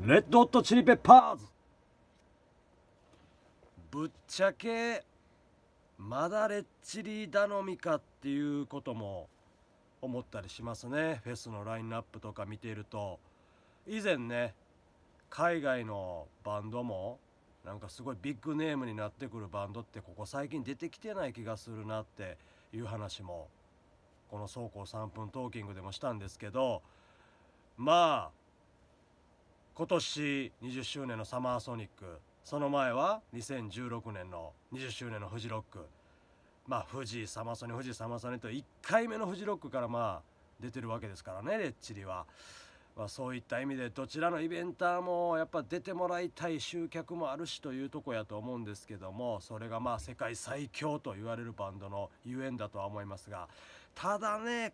レッドホットチリペッパーズぶっちゃけまだレッチリ頼みかっていうことも思ったりしますねフェスのラインナップとか見ていると以前ね海外のバンドもなんかすごいビッグネームになってくるバンドってここ最近出てきてない気がするなっていう話もこの「走行3分トーキング」でもしたんですけどまあ今年20周年のサマーソニックその前は2016年の20周年のフジロックまあ富士サマソニ富士サマソニと1回目のフジロックからまあ出てるわけですからねレッチリは、まあ、そういった意味でどちらのイベンターもやっぱ出てもらいたい集客もあるしというとこやと思うんですけどもそれがまあ世界最強と言われるバンドのゆえんだとは思いますがただね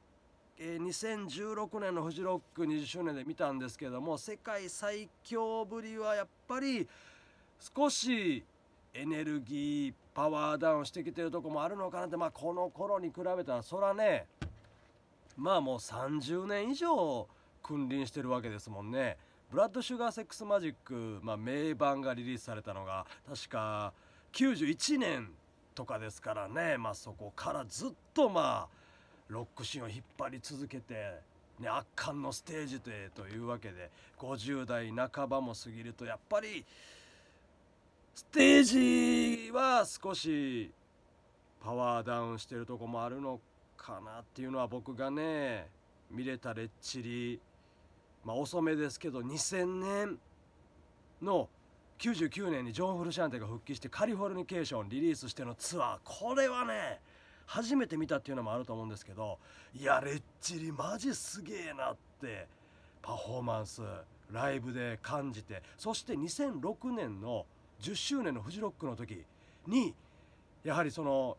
えー、2016年のフジロック20周年で見たんですけども世界最強ぶりはやっぱり少しエネルギーパワーダウンしてきてるとこもあるのかなってまあこの頃に比べたらそらねまあもう30年以上君臨してるわけですもんね。ブラッド・シュガー・セックス・マジック、まあ、名盤がリリースされたのが確か91年とかですからね、まあ、そこからずっとまあロックシーンを引っ張り続けて、ね、圧巻のステージでというわけで50代半ばも過ぎるとやっぱりステージは少しパワーダウンしてるとこもあるのかなっていうのは僕がね見れたれっちりまあ遅めですけど2000年の99年にジョン・フルシャンテが復帰してカリフォルニケーションリリースしてのツアーこれはね初めて見たっていうのもあると思うんですけどいやレッチリマジすげえなってパフォーマンスライブで感じてそして2006年の10周年のフジロックの時にやはりその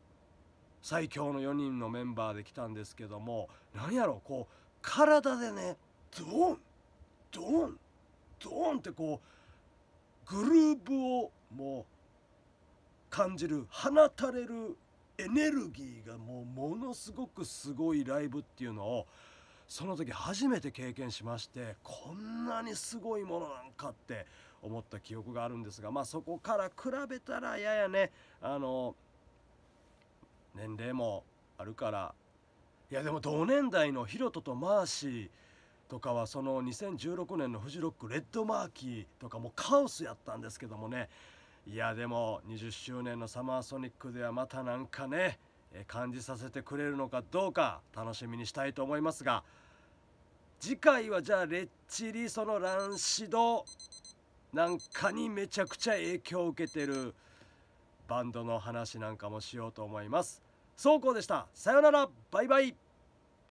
最強の4人のメンバーで来たんですけども何やろうこう体でねドーンドーンドーンってこうグループをもう感じる放たれるエネルギーがもうものすごくすごいライブっていうのをその時初めて経験しましてこんなにすごいものなんかって思った記憶があるんですがまあそこから比べたらややねあの年齢もあるからいやでも同年代のヒロトとマーシーとかはその2016年のフジロックレッドマーキーとかもカオスやったんですけどもねいやでも20周年のサマーソニックではまたなんかね感じさせてくれるのかどうか楽しみにしたいと思いますが次回はじゃあレッチリそのランシドなんかにめちゃくちゃ影響を受けてるバンドの話なんかもしようと思います。そうこうでした。さよなら。バイバイ。